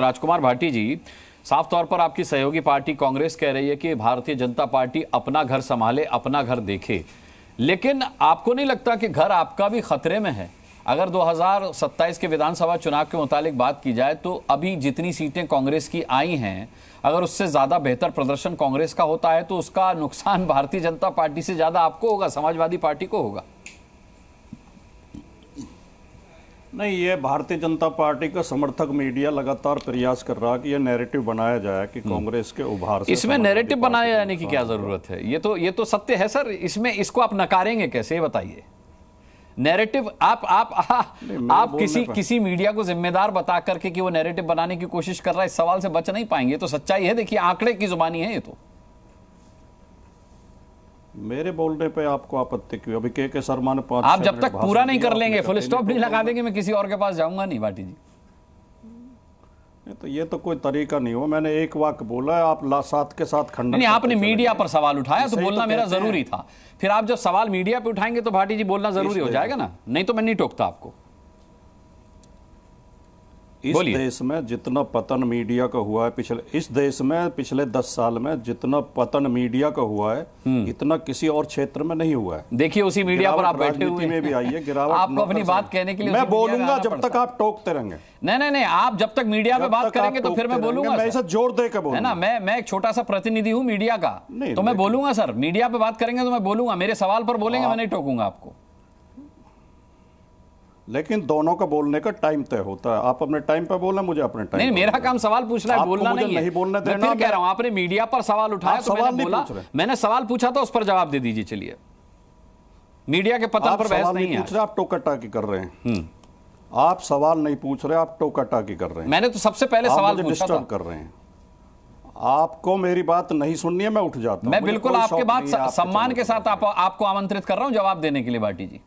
राजकुमार भाटी जी साफ तौर पर आपकी सहयोगी पार्टी कांग्रेस कह रही है कि भारतीय जनता पार्टी अपना घर संभाले अपना घर देखे लेकिन आपको नहीं लगता कि घर आपका भी खतरे में है अगर 2027 के विधानसभा चुनाव के मुताबिक बात की जाए तो अभी जितनी सीटें कांग्रेस की आई हैं अगर उससे ज़्यादा बेहतर प्रदर्शन कांग्रेस का होता है तो उसका नुकसान भारतीय जनता पार्टी से ज़्यादा आपको होगा समाजवादी पार्टी को होगा नहीं ये भारतीय जनता पार्टी का समर्थक मीडिया लगातार प्रयास कर रहा है कि ये नैरेटिव बनाया जाए कि हम्म। कांग्रेस के उभार से इसमें नैरेटिव बनाए जाने की क्या हाँ। जरूरत है ये तो ये तो सत्य है सर इसमें इसको आप नकारेंगे कैसे बताइए नैरेटिव आप आप आ, आप किसी किसी मीडिया को जिम्मेदार बता करके कि वो नैरेटिव बनाने की कोशिश कर रहा है इस सवाल से बच नहीं पाएंगे तो सच्चाई है देखिए आंकड़े की जुबानी है ये तो मेरे बोलने पे आपको आपत्ति क्यों अभी के के शर्मा ने पांच आप जब तक पूरा नहीं कर लेंगे फुल स्टॉप नहीं लगा देंगे मैं किसी और के पास जाऊंगा नहीं भाटी जी तो ये तो कोई तरीका नहीं हो मैंने एक वाक्य बोला है आप साथ के साथ खंडन नहीं आपने मीडिया पर सवाल उठाया तो बोलना तो मेरा जरूरी था फिर आप जब सवाल मीडिया पे उठाएंगे तो भाटी जी बोलना जरूरी हो जाएगा ना नहीं तो मैं नहीं टोकता आपको इस देश में जितना पतन मीडिया का हुआ है पिछले इस देश में पिछले दस साल में जितना पतन मीडिया का हुआ है हम्म। इतना किसी और क्षेत्र में नहीं हुआ है देखिए उसी मीडिया पर आप बैठे हुए में भी आई है गिरावट आपको अपनी बात कहने के लिए मैं बोलूंगा जब तक आप टोकते रहेंगे नहीं नहीं नहीं आप जब तक मीडिया में बात करेंगे तो फिर मैं बोलूंगा मैं इसे जोर दे के है ना मैं मैं एक छोटा सा प्रतिनिधि हूँ मीडिया का तो मैं बोलूंगा सर मीडिया पे बात करेंगे तो मैं बोलूंगा मेरे सवाल पर बोलेंगे हाँ। मैं नहीं टोकूंगा आपको लेकिन दोनों का बोलने का टाइम तय होता है आप अपने टाइम पर बोलना मुझे अपने टाइम नहीं मेरा काम सवाल पूछना है बोलना नहीं, नहीं बोलना मैं मैं कह रहा हूं आपने मीडिया पर सवाल उठाया तो सवाल मैंने बोला मैंने सवाल पूछा तो उस पर जवाब दे दीजिए चलिए मीडिया के पता पर बहस नहीं पूछ रहे आप टोकाटाकी कर रहे हैं हम्म। आप सवाल नहीं पूछ रहे आप टोकाटाकी कर रहे हैं मैंने तो सबसे पहले सवाल डिस्टर्ब कर रहे हैं आपको मेरी बात नहीं सुननी है मैं उठ जाता हूँ मैं बिल्कुल आपके बात सम्मान के साथ आपको आमंत्रित कर रहा हूँ जवाब देने के लिए बाटी जी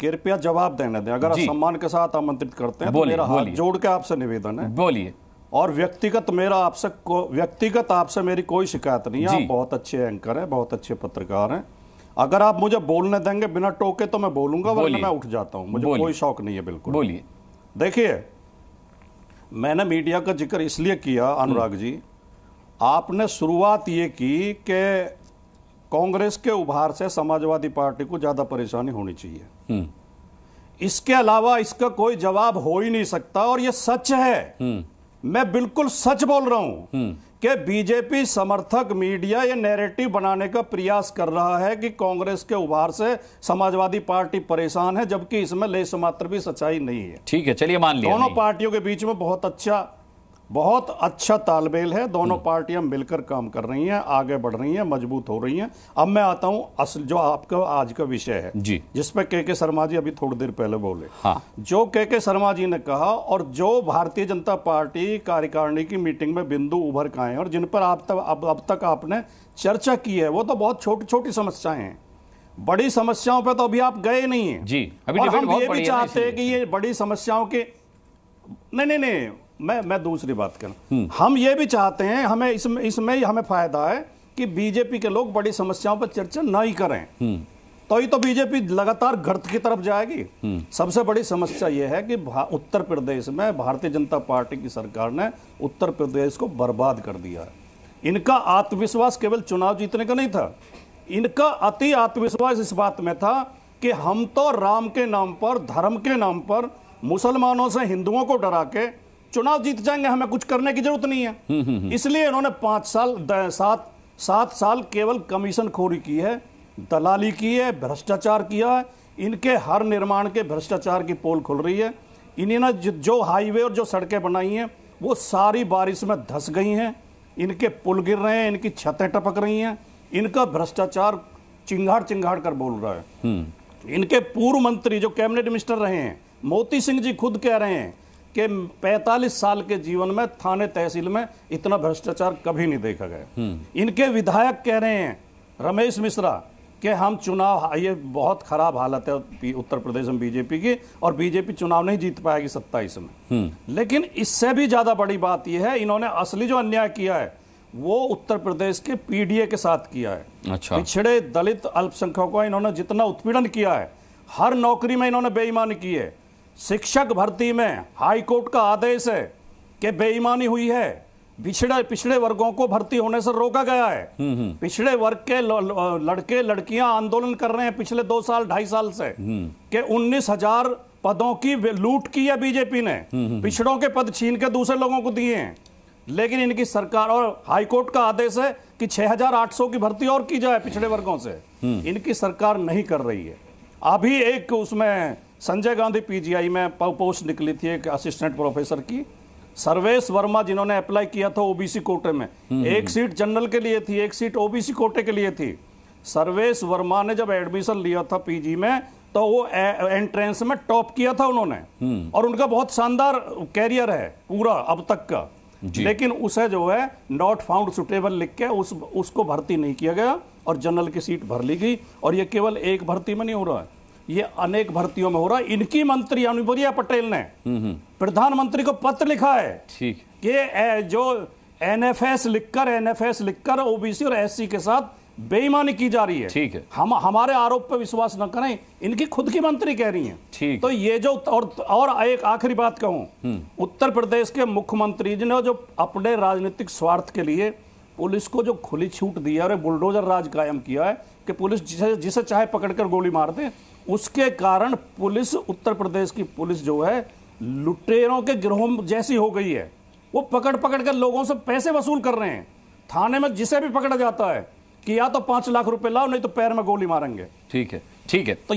कृपया जवाब देने दें अगर सम्मान के साथ आमंत्रित करते हैं तो मेरा हाथ जोड़ के आपसे निवेदन है बोलिए और व्यक्तिगत मेरा आपसे व्यक्तिगत आपसे मेरी कोई शिकायत नहीं है आप बहुत अच्छे एंकर हैं बहुत अच्छे पत्रकार हैं अगर आप मुझे बोलने देंगे बिना टोके तो मैं बोलूंगा वरना मैं उठ जाता हूं मुझे कोई शौक नहीं है बिल्कुल बोलिए देखिए मैंने मीडिया का जिक्र इसलिए किया अनुराग हम्म। जी आपने शुरुआत ये की कि कांग्रेस के उभार से समाजवादी पार्टी को ज्यादा परेशानी होनी चाहिए हम्म। इसके अलावा इसका कोई जवाब हो ही नहीं सकता और यह सच है हम्म। मैं बिल्कुल सच बोल रहा हूं हम्म। कि बीजेपी समर्थक मीडिया ये नैरेटिव बनाने का प्रयास कर रहा है कि कांग्रेस के उभार से समाजवादी पार्टी परेशान है जबकि इसमें लेस मात्र भी सच्चाई नहीं है ठीक है चलिए मान लिया दोनों पार्टियों के बीच में बहुत अच्छा बहुत अच्छा तालमेल है दोनों हम्म। पार्टियां मिलकर काम कर रही हैं आगे बढ़ रही हैं मजबूत हो रही हैं अब मैं आता हूं असल जो आपका आज का विषय है जी जिसमें के के शर्मा जी अभी थोड़ी देर पहले बोले हाँ। जो के के शर्मा जी ने कहा और जो भारतीय जनता पार्टी कार्यकारिणी की मीटिंग में बिंदु उभर का आए और जिन पर आप तक अब अब तक आपने चर्चा की है वो तो बहुत छोटी छोटी समस्याएं हैं बड़ी समस्याओं पर तो अभी आप गए नहीं है जी अभी हम ये भी चाहते हैं कि ये बड़ी समस्याओं के नहीं नहीं नहीं मैं मैं दूसरी बात कहना हम ये भी चाहते हैं हमें इसमें इसमें ही हमें फायदा है कि बीजेपी के लोग बड़ी समस्याओं पर चर्चा नहीं करें तो ही तो बीजेपी लगातार गर्त की तरफ जाएगी सबसे बड़ी समस्या यह है कि उत्तर प्रदेश में भारतीय जनता पार्टी की सरकार ने उत्तर प्रदेश को बर्बाद कर दिया है इनका आत्मविश्वास केवल चुनाव जीतने का नहीं था इनका अति आत्मविश्वास इस बात में था कि हम तो राम के नाम पर धर्म के नाम पर मुसलमानों से हिंदुओं को डरा के चुनाव जीत जाएंगे हमें कुछ करने की जरूरत नहीं है हम्म, हम्म, हम्म। इसलिए इन्होंने पांच साल सात सात साल केवल कमीशन खोरी की है दलाली की है भ्रष्टाचार किया है इनके हर निर्माण के भ्रष्टाचार की पोल खुल रही है इन्हें जो हाईवे और जो सड़कें बनाई हैं वो सारी बारिश में धस गई हैं इनके पुल गिर रहे हैं इनकी छतें टपक रही हैं इनका भ्रष्टाचार चिंगाड़ चिंगाड़ कर बोल रहा है इनके पूर्व मंत्री जो कैबिनेट मिनिस्टर रहे हैं मोती सिंह जी खुद कह रहे हैं कि 45 साल के जीवन में थाने तहसील में इतना भ्रष्टाचार कभी नहीं देखा गया हम्म। इनके विधायक कह रहे हैं रमेश मिश्रा कि हम चुनाव ये बहुत खराब हालत है उत्तर प्रदेश में बीजेपी की और बीजेपी चुनाव नहीं जीत पाएगी सत्ताईस में हम्म। लेकिन इससे भी ज्यादा बड़ी बात यह है इन्होंने असली जो अन्याय किया है वो उत्तर प्रदेश के पीडीए के साथ किया है अच्छा। पिछड़े दलित अल्पसंख्यकों का इन्होंने जितना उत्पीड़न किया है हर नौकरी में इन्होंने बेईमानी की है शिक्षक भर्ती में हाईकोर्ट का आदेश है कि बेईमानी हुई है पिछड़े पिछड़े वर्गों को भर्ती होने से रोका गया है हम्म, हम्म। पिछड़े वर्ग के लड़के लड़कियां आंदोलन कर रहे हैं पिछले दो साल ढाई साल से हम्म। कि उन्नीस हजार पदों की लूट की है बीजेपी ने पिछड़ों के पद छीन के दूसरे लोगों को दिए हैं लेकिन इनकी सरकार और हाईकोर्ट का आदेश है कि 6,800 की भर्ती और की जाए पिछड़े वर्गों से इनकी सरकार नहीं कर रही है अभी एक उसमें संजय गांधी पीजीआई में पोस्ट निकली थी एक असिस्टेंट प्रोफेसर की सर्वेश वर्मा जिन्होंने अप्लाई किया था ओबीसी कोटे में हम्म, हम्म, एक सीट हम्म। जनरल के लिए थी एक सीट ओबीसी कोटे के लिए थी सर्वेश वर्मा ने जब एडमिशन लिया था पीजी में तो वो एंट्रेंस में टॉप किया था उन्होंने और उनका बहुत शानदार कैरियर है पूरा अब तक का लेकिन उसे जो है नॉट फाउंड सुटेबल लिख के उस उसको भर्ती नहीं किया गया और जनरल की सीट भर ली गई और ये केवल एक भर्ती में नहीं हो रहा है ये अनेक भर्तियों में हो रहा है इनकी मंत्री अनुपुरिया पटेल ने हम्म, हम्म। प्रधानमंत्री को पत्र लिखा है ठीक कि जो एनएफएस लिखकर एनएफएस लिखकर ओबीसी और एससी के साथ बेईमानी की जा रही है ठीक है हम हमारे आरोप पर विश्वास न करें इनकी खुद की मंत्री कह रही है ठीक तो ये जो और और एक आखिरी बात कहूं हम्म। उत्तर प्रदेश के मुख्यमंत्री जी ने जो अपने राजनीतिक स्वार्थ के लिए पुलिस को जो खुली छूट दी है और बुलडोजर राज कायम किया है कि पुलिस जिसे जिसे चाहे पकड़कर गोली मार दे उसके कारण पुलिस उत्तर प्रदेश की पुलिस जो है लुटेरों के गिरोह जैसी हो गई है वो पकड़ पकड़ कर लोगों से पैसे वसूल कर रहे हैं थाने में जिसे भी पकड़ा जाता है कि या तो पांच लाख रुपए लाओ नहीं तो पैर में गोली मारेंगे ठीक है ठीक है तो